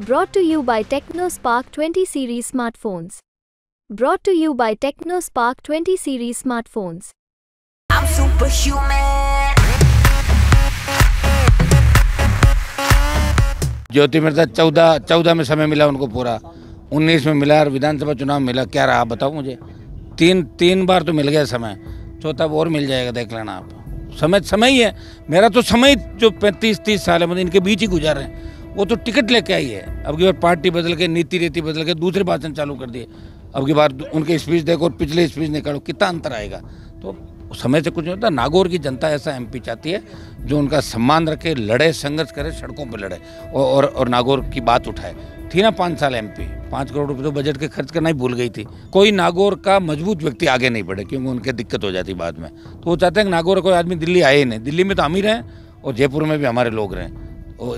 Brought to you by Techno Spark 20 series smartphones. Brought to you by Techno Spark 20 series smartphones. I'm superhuman. ज्योति मिर्जा चौदह चौदह में समय मिला उनको पूरा उन्नीस में मिला और विधानसभा चुनाव मिला क्या रहा बताओ मुझे तीन तीन बार तो मिल गया समय चौथा और मिल जाएगा देख लेना आप समय समय ही है मेरा तो समय जो पैंतीस तीस साल है मतलब इनके बीच ही गुजर रहे हैं वो तो टिकट लेके आई है अब की बार पार्टी बदल के नीति रीति बदल के दूसरे भाषण चालू कर दिए अब की बार उनके स्पीच देखो और पिछले स्पीच निकालो कितना अंतर आएगा तो समय से कुछ नहीं होता नागौर की जनता ऐसा एमपी चाहती है जो उनका सम्मान रखे लड़े संघर्ष करे सड़कों पर लड़े और, और और नागौर की बात उठाए थी ना पाँच साल एमपी पाँच करोड़ रुपये तो बजट के खर्च करना ही भूल गई थी कोई नागौर का मजबूत व्यक्ति आगे नहीं बढ़े क्योंकि उनके दिक्कत हो जाती बाद में तो वो चाहते हैं कि नागौर कोई आदमी दिल्ली आए ही नहीं दिल्ली में तो हम ही रहें और जयपुर में भी हमारे लोग रहें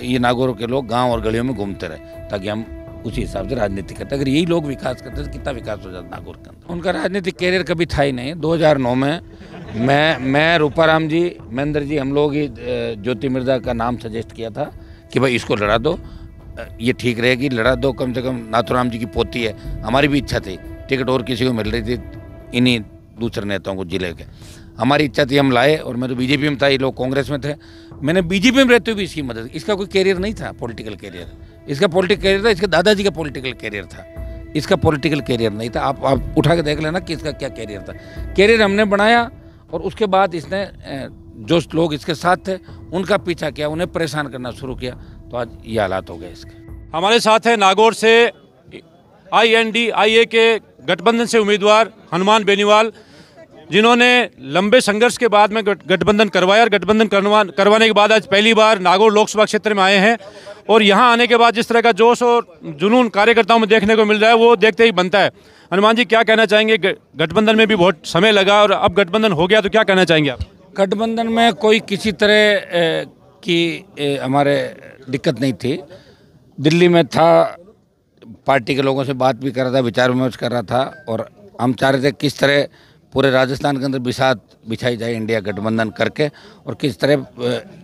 ये नागौर के लोग गांव और गलियों में घूमते रहे ताकि हम उसी हिसाब से राजनीति करते अगर यही लोग विकास करते तो कितना विकास हो जाता नागौर के अंदर उनका राजनीतिक कैरियर कभी था ही नहीं दो में मैं मैं रूपाराम जी महेंद्र जी हम लोग ही ज्योति मिर्जा का नाम सजेस्ट किया था कि भाई इसको लड़ा दो ये ठीक रहेगी लड़ा दो कम से कम नाथुराम जी की पोती है हमारी भी इच्छा थी टिकट और किसी को मिल रही थी इन्हीं दूसरे नेताओं को जिले के हमारी इच्छा थी हम लाए और मैं तो बीजेपी में था ये लोग कांग्रेस में थे मैंने बीजेपी में रहते हुए भी इसकी मदद इसका कोई कैरियर नहीं था पॉलिटिकल कैरियर इसका पॉलिटिकल कैरियर था इसके दादाजी का पॉलिटिकल कैरियर था इसका पॉलिटिकल कैरियर नहीं था आप आप उठा के देख लेना कि इसका क्या कैरियर था कैरियर हमने बनाया और उसके बाद इसने जो लोग इसके साथ थे उनका पीछा किया उन्हें परेशान करना शुरू किया तो आज ये हालात हो गए इसके हमारे साथ है नागौर से आई एन डी आई ए के गठबंधन से उम्मीदवार हनुमान बेनीवाल जिन्होंने लंबे संघर्ष के बाद में गठबंधन करवाया और गठबंधन करवा करवाने के बाद आज पहली बार नागौर लोकसभा क्षेत्र में आए हैं और यहाँ आने के बाद जिस तरह का जोश और जुनून कार्यकर्ताओं में देखने को मिल रहा है वो देखते ही बनता है हनुमान जी क्या कहना चाहेंगे गठबंधन में भी बहुत समय लगा और अब गठबंधन हो गया तो क्या कहना चाहेंगे आप गठबंधन में कोई किसी तरह की हमारे दिक्कत नहीं थी दिल्ली में था पार्टी के लोगों से बात भी कर रहा था विचार विमर्श कर रहा था और हम चाह रहे थे किस तरह पूरे राजस्थान के अंदर विषाद बिछाई जाए इंडिया गठबंधन करके और किस तरह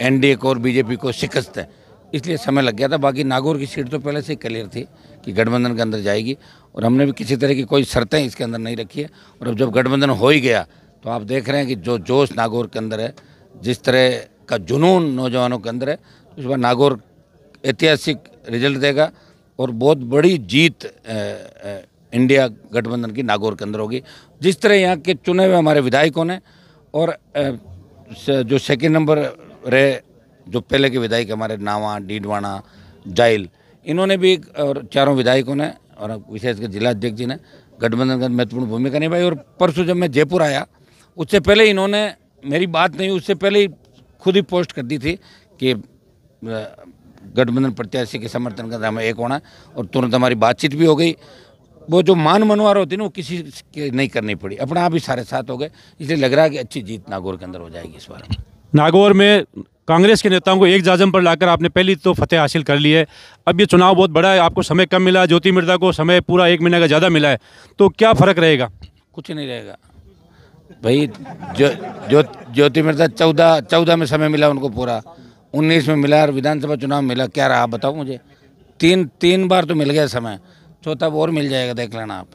एनडीए को और बीजेपी को शिकस्त है इसलिए समय लग गया था बाकी नागौर की सीट तो पहले से ही क्लियर थी कि गठबंधन के अंदर जाएगी और हमने भी किसी तरह की कोई शर्तें इसके अंदर नहीं रखी है और अब जब गठबंधन हो ही गया तो आप देख रहे हैं कि जो जोश नागौर के अंदर है जिस तरह का जुनून नौजवानों के अंदर है तो इस बार नागौर ऐतिहासिक रिजल्ट देगा और बहुत बड़ी जीत इंडिया गठबंधन की नागौर के अंदर होगी जिस तरह यहाँ के चुने हुए हमारे विधायकों ने और जो सेकेंड नंबर रहे जो पहले के विधायक हमारे नावा डीडवाना जाइल इन्होंने भी और चारों विधायकों ने और विशेषकर जिला अध्यक्ष जी ने गठबंधन का महत्वपूर्ण भूमिका निभाई और परसों जब मैं जयपुर आया उससे पहले इन्होंने मेरी बात नहीं उससे पहले ही खुद ही पोस्ट कर दी थी कि गठबंधन प्रत्याशी के समर्थन का हमें एक होना और तुरंत हमारी बातचीत भी हो गई वो जो मान मनवार होती है ना वो किसी की नहीं करनी पड़ी अपना आप ही सारे साथ हो गए इसलिए लग रहा है कि अच्छी जीत नागौर के अंदर हो जाएगी इस बार नागौर में कांग्रेस के नेताओं को एक जाजम पर लाकर आपने पहली तो फतेह हासिल कर ली है अब ये चुनाव बहुत बड़ा है आपको समय कम मिला ज्योति मिर्जा को समय पूरा एक महीने का ज़्यादा मिला है तो क्या फ़र्क रहेगा कुछ नहीं रहेगा भाई जो जो ज्योति मिर्जा चौदह चौदह में समय मिला उनको पूरा उन्नीस में मिला और विधानसभा चुनाव मिला क्या रहा बताओ मुझे तीन तीन बार तो मिल गया समय चौथा तो और मिल जाएगा देख लेना आप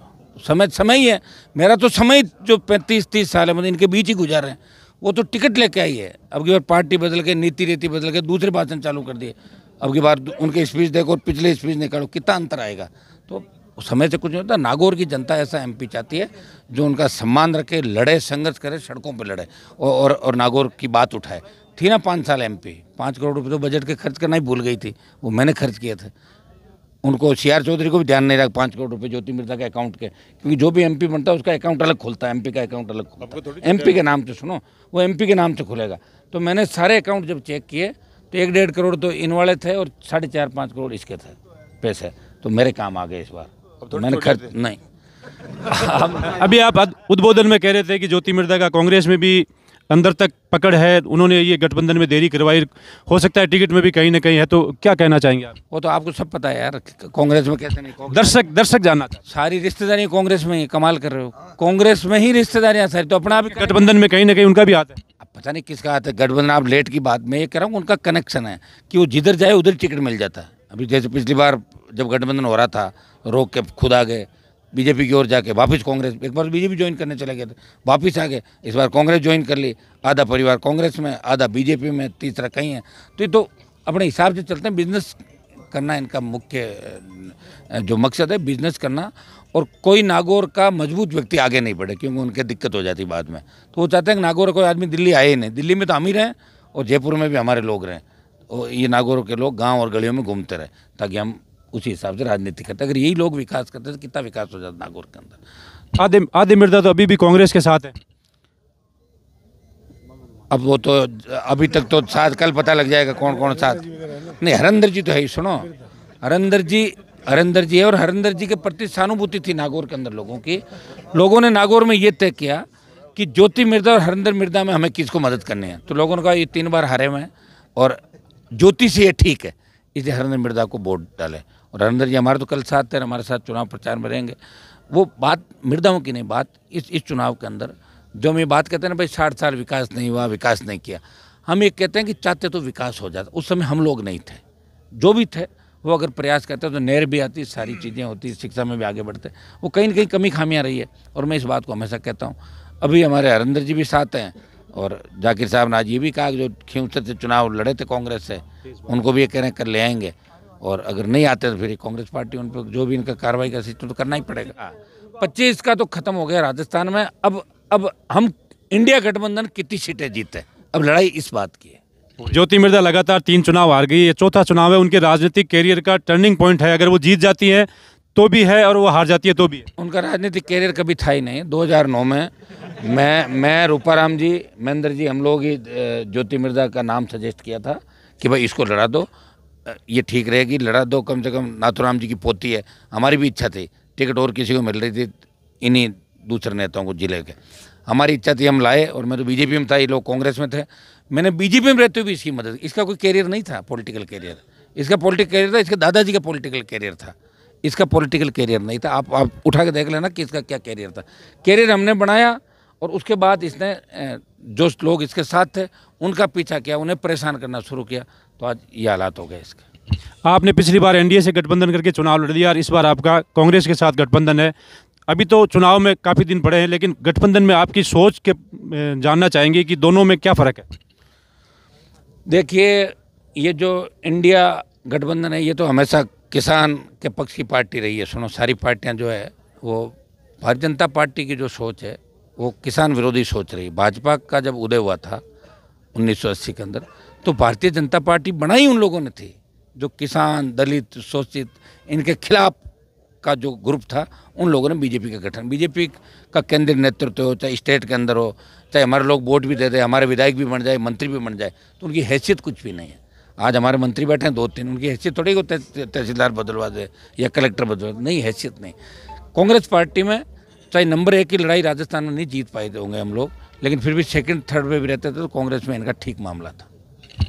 समय समय ही है मेरा तो समय जो पैंतीस तीस साल है मतलब इनके बीच ही गुजार रहे हैं वो तो टिकट लेके आई है अब की बार पार्टी बदल के नीति रीति बदल के दूसरे भाषण चालू कर दिए अब की बार उनके स्पीच देखो और पिछले स्पीच निकालो कितना अंतर आएगा तो समय से कुछ नहीं होता नागौर की जनता ऐसा एमपी चाहती है जो उनका सम्मान रखे लड़े संघर्ष करे सड़कों पर लड़े और और, और नागौर की बात उठाए थी ना पाँच साल एम पी पाँच करोड़ रुपये तो बजट के खर्च करना ही भूल गई थी वो मैंने खर्च किए थे उनको सीआर चौधरी को भी ध्यान नहीं रखा पाँच करोड़ रुपए ज्योति मिर्जा के अकाउंट के क्योंकि जो भी एमपी बनता है उसका अकाउंट अलग खुलता है एमपी का अकाउंट अलग खुलता है एमपी के नाम से सुनो वो एमपी के नाम से खुलेगा तो मैंने सारे अकाउंट जब चेक किए तो एक डेढ़ करोड़ तो इन वाले थे और साढ़े चार पाँच करोड़ इसके थे पैसे तो मेरे काम आ गए इस बार तो मैंने खर्च नहीं अभी आप उद्बोधन में कह रहे थे कि ज्योति मिर्जा का कांग्रेस में भी अंदर तक पकड़ है उन्होंने ये गठबंधन में देरी करवाई हो सकता है टिकट में भी कहीं ना कहीं है तो क्या कहना चाहेंगे आप वो तो आपको सब पता है यार कांग्रेस में कैसे नहीं दर्शक दर्शक जाना सारी रिश्तेदारी कांग्रेस में ही कमाल कर रहे हो कांग्रेस में ही रिश्तेदारियाँ सारी तो अपना भी गठबंधन में कहीं ना कहीं उनका भी हाथ है पता नहीं किसका हाथ है गठबंधन आप लेट की बात मैं ये कह रहा हूँ उनका कनेक्शन है कि वो जिधर जाए उधर टिकट मिल जाता है अभी जैसे पिछली बार जब गठबंधन हो रहा था रोक के खुद आ गए बीजेपी की ओर जाके वापस कांग्रेस एक बार बीजेपी ज्वाइन करने चले गए थे वापस आ गए इस बार कांग्रेस ज्वाइन कर ली आधा परिवार कांग्रेस में आधा बीजेपी में तीसरा कहीं है तो ये तो अपने हिसाब से चलते हैं बिजनेस करना इनका मुख्य जो मकसद है बिजनेस करना और कोई नागौर का मजबूत व्यक्ति आगे नहीं बढ़े क्योंकि उनके दिक्कत हो जाती बाद में तो वो चाहते हैं कि नागौर कोई आदमी दिल्ली आए ही नहीं दिल्ली में तो हम ही रहें और जयपुर में भी हमारे लोग रहें और ये नागौर के लोग गांव और गलियों में घूमते रहे ताकि हम उसी हिसाब से राजनीति करते अगर यही लोग विकास करते तो कितना विकास हो जाता नागौर के अंदर आदि आदि मिर्जा तो अभी भी कांग्रेस के साथ है अब वो तो अभी तक तो साथ कल पता लग जाएगा कौन कौन साथ नहीं हरिंदर जी तो है ही सुनो हरिंदर जी हरिंदर जी है और हरिंदर जी के प्रति सहानुभूति थी नागौर के अंदर लोगों की लोगों ने नागौर में ये तय किया कि ज्योति मिर्जा और हरिंदर मिर्जा में हमें किसको मदद करनी है तो लोगों ने कहा ये तीन बार हारे हुए हैं और ज्योति से ये ठीक है इसलिए हरिंदर मिर्जा को वोट डाले और हरिंदर जी हमारे तो कल साथ थे हमारे साथ चुनाव प्रचार में रहेंगे वो बात मृदाओं की नहीं बात इस इस चुनाव के अंदर जो हम ये बात कहते हैं ना भाई साठ साल विकास नहीं हुआ विकास नहीं किया हम ये कहते हैं कि चाहते तो विकास हो जाता उस समय हम लोग नहीं थे जो भी थे वो अगर प्रयास करते तो नहर भी आती सारी चीज़ें होती शिक्षा में भी आगे बढ़ते वो कहीं ना कहीं कमी खामियाँ रही है और मैं इस बात को हमेशा कहता हूँ अभी हमारे हरिंदर जी भी साथ हैं और जाकिर साहब ने आज ये भी कहा कि जो खींचते थे चुनाव लड़े थे कांग्रेस से उनको भी ये कह रहे हैं कर ले आएंगे और अगर नहीं आते तो फिर कांग्रेस पार्टी उन पर जो भी इनका कार्रवाई का सिस्टम तो, तो करना ही पड़ेगा पच्चीस का तो खत्म हो गया राजस्थान में अब अब हम इंडिया गठबंधन कितनी सीटें जीते अब लड़ाई इस बात की है ज्योति मिर्जा लगातार तीन चुनाव हार गई है चौथा चुनाव है उनके राजनीतिक कैरियर का टर्निंग पॉइंट है अगर वो जीत जाती है तो भी है और वो हार जाती है तो भी है। उनका राजनीतिक कैरियर कभी था ही नहीं 2009 में मैं मैं रूपाराम जी महेंद्र जी हम लोग ही ज्योति मिर्जा का नाम सजेस्ट किया था कि भाई इसको लड़ा दो ये ठीक रहेगी लड़ा दो कम से कम नाथुराम जी की पोती है हमारी भी इच्छा थी टिकट और किसी को मिल रही थी इन्हीं दूसरे नेताओं को जिले के हमारी इच्छा थी हम लाए और मैं तो बीजेपी में था ये लोग कांग्रेस में थे मैंने बीजेपी में रहते हुए भी इसकी मदद इसका कोई कैरियर नहीं था पॉलिटिकल कैरियर इसका पॉलिटिकल कैरियर था इसके दादाजी का पॉलिटिकल कैरियर था इसका पॉलिटिकल कैरियर नहीं था आप आप उठा के देख लेना कि इसका क्या कैरियर था कैरियर हमने बनाया और उसके बाद इसने जो लोग इसके साथ थे उनका पीछा किया उन्हें परेशान करना शुरू किया तो आज ये हालात हो गए इसका आपने पिछली बार एनडीए से गठबंधन करके चुनाव लड़ लिया और इस बार आपका कांग्रेस के साथ गठबंधन है अभी तो चुनाव में काफ़ी दिन पड़े हैं लेकिन गठबंधन में आपकी सोच के जानना चाहेंगे कि दोनों में क्या फ़र्क है देखिए ये जो इंडिया गठबंधन है ये तो हमेशा किसान के पक्ष की पार्टी रही है सुनो सारी पार्टियां जो है वो भारतीय जनता पार्टी की जो सोच है वो किसान विरोधी सोच रही भाजपा का जब उदय हुआ था उन्नीस के अंदर तो भारतीय जनता पार्टी बनाई उन लोगों ने थी जो किसान दलित शोषित इनके खिलाफ का जो ग्रुप था उन लोगों ने बीजेपी का गठन बीजेपी का केंद्रीय नेतृत्व हो चाहे स्टेट के अंदर हो चाहे हमारे लोग वोट भी दे दे हमारे विधायक भी बन जाए मंत्री भी बन जाए तो उनकी हैसियत कुछ भी नहीं है आज हमारे मंत्री बैठे हैं दो तीन उनकी हैसियत थोड़ी को तहसीलदार बदलवा दे या कलेक्टर बदलवा दे नहीं हैसियत नहीं कांग्रेस पार्टी में चाहे नंबर एक की लड़ाई राजस्थान में नहीं जीत पाए होंगे हम लोग लेकिन फिर भी सेकंड थर्ड में भी रहते थे तो कांग्रेस में इनका ठीक मामला था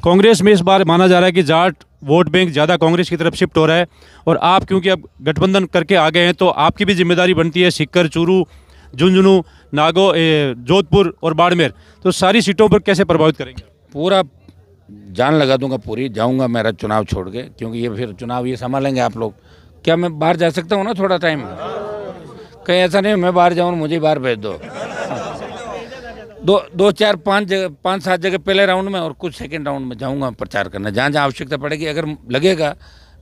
कांग्रेस में इस बार माना जा रहा है कि जाट वोट बैंक ज़्यादा कांग्रेस की तरफ शिफ्ट हो रहा है और आप क्योंकि अब गठबंधन करके आ गए हैं तो आपकी भी जिम्मेदारी बनती है सिक्कर चूरू झुंझुनू नागो जोधपुर और बाड़मेर तो सारी सीटों पर कैसे प्रभावित करेंगे पूरा जान लगा दूंगा पूरी जाऊंगा मेरा चुनाव छोड़ के क्योंकि ये फिर चुनाव ये संभालेंगे आप लोग क्या मैं बाहर जा सकता हूँ ना थोड़ा टाइम कहीं ऐसा नहीं मैं बाहर जाऊँ मुझे बाहर भेज दो दो दो चार पाँच जगह पाँच सात जगह पहले राउंड में और कुछ सेकेंड राउंड में जाऊँगा प्रचार करना जहाँ जहाँ आवश्यकता पड़ेगी अगर लगेगा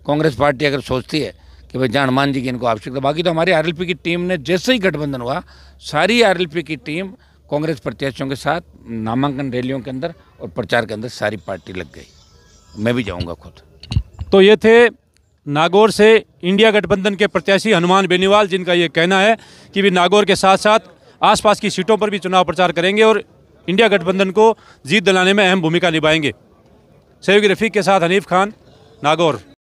कांग्रेस पार्टी अगर सोचती है कि भाई जान मान जी की इनको आवश्यकता बाकी तो हमारी आर की टीम ने जैसे ही गठबंधन हुआ सारी आर की टीम कांग्रेस प्रत्याशियों के साथ नामांकन रैलियों के अंदर और प्रचार के अंदर सारी पार्टी लग गई मैं भी जाऊँगा खुद तो ये थे नागौर से इंडिया गठबंधन के प्रत्याशी हनुमान बेनीवाल जिनका ये कहना है कि भी नागौर के साथ साथ आसपास की सीटों पर भी चुनाव प्रचार करेंगे और इंडिया गठबंधन को जीत दिलाने में अहम भूमिका निभाएंगे सहयोगी रफीक के साथ हनीफ खान नागौर